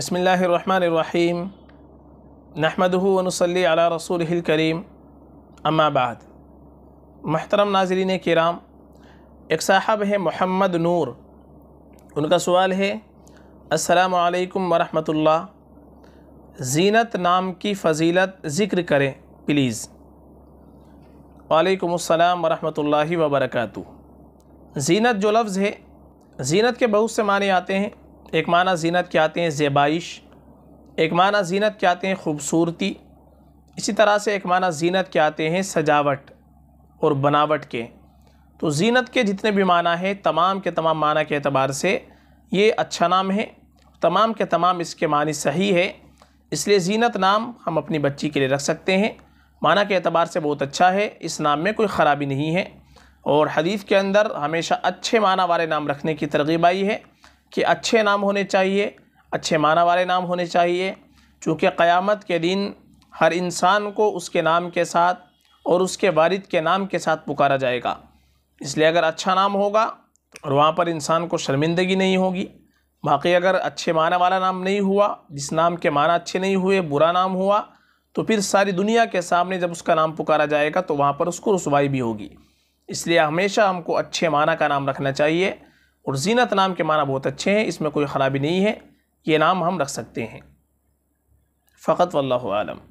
बसमीम नहमदनसली अला रसूल करीम अम्माबाद महतरम नाजरीन कराम एक साहब हैं मोहम्मद नूर उनका सवाल है असलकम वरहमतुल्ला जीनत नाम की फ़जीलत ज़िक्र करें प्लीज़ वालेकुम वरहमतुल्लाहि वबरकू जीनत जो लफ्ज़ है जीनत के बहुत से माने आते हैं एक माना जीनत के आते हैं ज़ेबाइश एक माना जीनत के आते हैं ख़ूबसूरती इसी तरह से एक माना जीनत के आते हैं सजावट और बनावट के तो जीनत के जितने भी माना है तमाम के तमाम माना के अतबार से ये अच्छा नाम है तमाम के तमाम इसके मानी सही है इसलिए जीनत नाम हम अपनी बच्ची के लिए रख सकते हैं माना के अतबार से बहुत अच्छा है इस नाम में कोई ख़राबी नहीं है और हदीफ़ के अंदर हमेशा अच्छे माना वाले नाम रखने की तरगीब आई है कि अच्छे नाम होने चाहिए अच्छे माना वाले नाम होने चाहिए चूँकि क़यामत के दिन हर इंसान को उसके नाम के साथ और उसके वारिद के नाम के साथ पुकारा जाएगा इसलिए अगर अच्छा नाम होगा और वहाँ पर इंसान को शर्मिंदगी नहीं होगी बाकी अगर अच्छे माना वाला नाम नहीं हुआ जिस नाम के माना अच्छे नहीं हुए बुरा नाम हुआ तो फिर सारी दुनिया के सामने जब उसका नाम पुकारा जाएगा तो वहाँ पर उसको रसवाई भी होगी इसलिए हमेशा हमको अच्छे माना का नाम रखना चाहिए और जीनत नाम के माना बहुत अच्छे हैं इसमें कोई ख़राबी नहीं है ये नाम हम रख सकते हैं फ़कत वल्लम